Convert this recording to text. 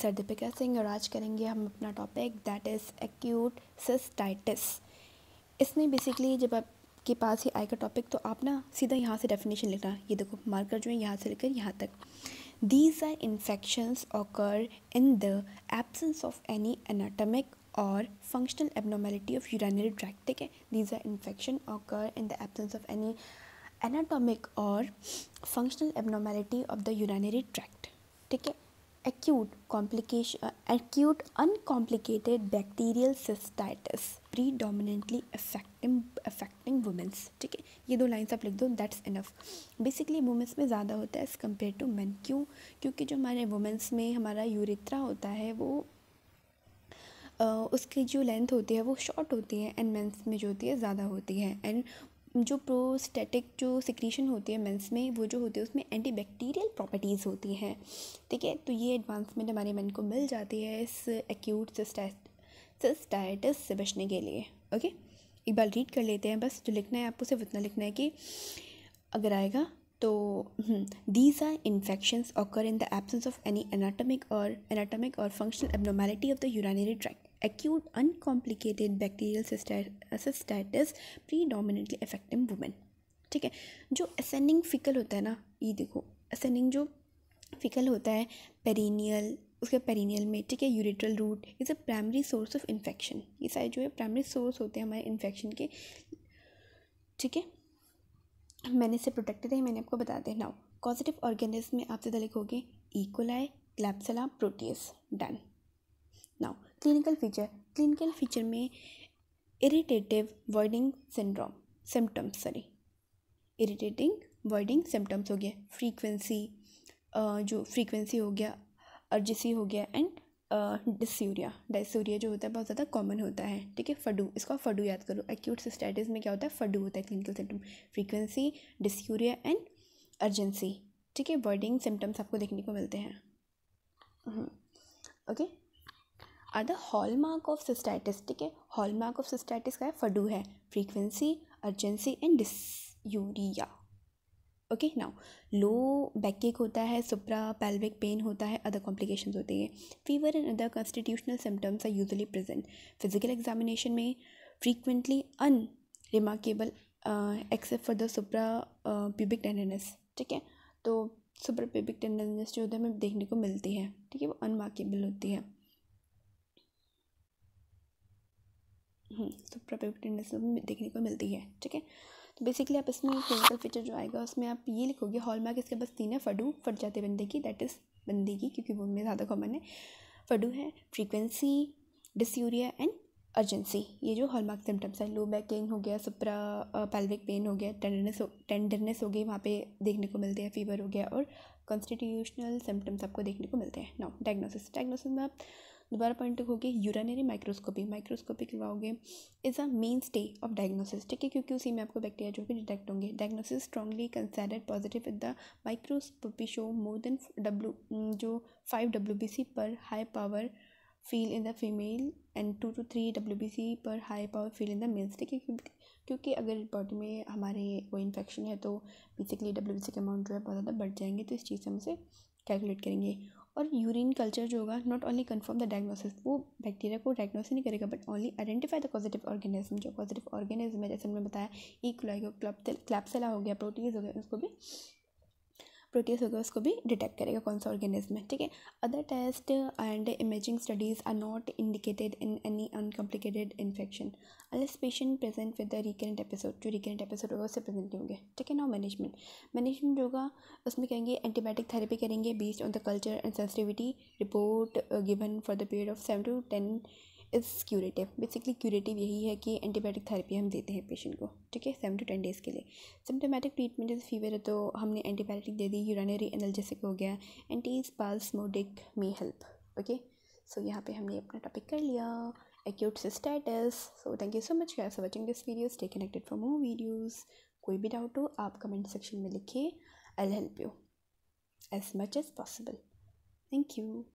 Sir Deepika Singh और आज करेंगे हम अपना topic that is acute cystitis इसमें बेसिकली जब आपके पास ही आएगा टॉपिक तो आप ना सीधा यहाँ से डेफिनेशन लिखना ये देखो मार्कर जो है यहाँ से लेकर यहाँ तक these are infections occur in the absence of any anatomic or functional abnormality of urinary tract ठीक है these are infection occur in the absence of any anatomic or functional abnormality of the urinary tract ठीक है acute complication uh, acute uncomplicated bacterial cystitis predominantly affecting affecting women's ठीक है ये दो lines आप लिख दो दैट्स इनफ बेसिकली वुमेंस में ज़्यादा होता है एज़ कम्पेयर टू मैन क्यों क्योंकि जो हमारे वुमेंस में हमारा यूरित्रा होता है वो uh, उसकी जो लेंथ होती है वो शॉर्ट होती है एंड मेंस में जो होती है ज़्यादा होती है एंड जो प्रोस्टेटिक जो सिक्रीशन होती है मेंस में वो जो होती है उसमें एंटी बैक्टीरियल प्रॉपर्टीज़ होती हैं ठीक है तो ये एडवांसमेंट हमारे मन को मिल जाती है इस एक्यूट सिस्टाइटिस से बचने के लिए ओके एक बार रीड कर लेते हैं बस जो लिखना है आपको सिर्फ उतना लिखना है कि अगर आएगा तो these are infections occur in the absence of any anatomic or anatomic or functional abnormality of the urinary tract acute uncomplicated bacterial uh, cystitis predominantly affecting women ठीक है जो असेंडिंग फिकल होता है ना ये देखो असेंडिंग जो फिकल होता है पेरिनियल उसके पेरिनियल में ठीक है urethral route is a primary source of infection ये सारे जो है प्राइमरी सोर्स होते हैं हमारे इन्फेक्शन के ठीक है मैंने इससे प्रोटेक्टेड है मैंने आपको बता दें नाउ पॉजिटिव ऑर्गेनिज्म में आपसे सीधा लिखोगे E coli Klebsiella Proteus done clinical feature clinical feature में irritative voiding syndrome symptoms sorry irritating voiding symptoms हो गया फ्रीक्वेंसी जो फ्रीक्वेंसी हो गया अर्जिसी हो गया एंड डिस्यूरिया डाइसूरिया जो होता है बहुत ज़्यादा कॉमन होता है ठीक है फडू इसको आप फडू याद करो एक्यूट सिस्टाइटिस में क्या होता है फडू होता है clinical symptom frequency dysuria and urgency ठीक है वर्डिंग सिम्टम्स आपको देखने को मिलते हैं okay hmm, are the hallmark of cystitis ठीक है हॉलमार्क ऑफ सिस्टाइटिस का है फडू है frequency urgency and dysuria okay now low back एक होता है सुप्रा पेल्विक पेन होता है अदर कॉम्प्लिकेशन होती है fever and other constitutional symptoms are usually present physical examination में frequently unremarkable except for the suprapubic tenderness ठीक है तो सुपर पेबिक टेंडरनेस जो होता है हमें देखने को मिलती है ठीक है वो अनमार्केबल होती है हम्म, तो प्रोबेबिलिटी इंडेक्स में देखने को मिलती है ठीक है तो बेसिकली आप इसमें क्लिनिकल फीचर जो आएगा उसमें आप ये लिखोगे हॉलमार्क इसके बस तीन है फडू फट जाते बंदे की दैट इज़ बंदे की क्योंकि वो में ज़्यादा कॉमन है फडू है फ्रीक्वेंसी डिस्यूरिया एंड अर्जेंसी ये जो हॉलमार्क सिम्टम्स है लो बैक पेन हो गया सुप्रा पेल्विक पेन हो गया टेंडरनेस हो टेंडरनेस हो गई वहाँ पे देखने को मिलते हैं फीवर हो गया और कॉन्स्टिट्यूशनल सिम्टम्स आपको देखने को मिलते हैं नाउ डायग्नोसिस डायग्नोसिस में आप दोबारा पॉइंट होगी यूरानरी माइक्रोस्कोपी माइक्रोस्कोपी करवाओगे is a mainstay of diagnosis ठीक है क्योंकि उसी में आपको बैक्टीरिया जो कि डिटेक्ट होंगे diagnosis strongly considered positive in the microscopy show more than W जो five W B C per high power field in the female and two to three W B C per high power field in the males ठीक है क्योंकि अगर body में हमारे कोई infection है तो बेसिकली डब्ल्यू बी सी का अमाउंट जो है बहुत ज़्यादा बढ़ जाएंगे तो इस चीज़ से हम उसे कैलकुलेट करेंगे और यूरिन कल्चर जो होगा not only confirm the diagnosis वो बैक्टीरिया को डायग्नोस ही नहीं करेगा but only identify the positive organism जो पॉजिटिव ऑर्गेनिज्म है जैसे हमने बताया ई क्लाइगो क्लब क्लैपसेला हो गया प्रोटीज हो गया उसको भी प्रोटीज सुगर्स को भी डिटेक्ट करेगा कौन सा ऑर्गेनिज्म है ठीक है other test and imaging studies are not indicated in any uncomplicated infection unless patient present with the recurrent episode जो रिकरेंट एपिसोड होगा उससे प्रेजेंट नहीं होंगे ठीक है नो मैनेजमेंट मैनेजमेंट होगा उसमें कहेंगे एंटीबायोटिक थेरेपी करेंगे based on the culture and sensitivity report given for the period of seven to ten is curative basically curative यही है कि एंटीबायोटिक थेरेपी हम देते हैं पेशेंट को ठीक है सेवन टू टेन डेज़ के लिए सिम्टोमेटिक ट्रीटमेंट जैसे फीवर है तो हमने एंटीबायोटिक दे दी यूरानरी एनर्जेसिक हो गया antispasmodic may help okay so यहाँ पे हमने अपना टॉपिक कर लिया acute cystitis. So thank you so much guys for watching this video. Stay connected for more videos कोई भी डाउट हो आप कमेंट सेक्शन में लिखिए I help you as much as possible thank you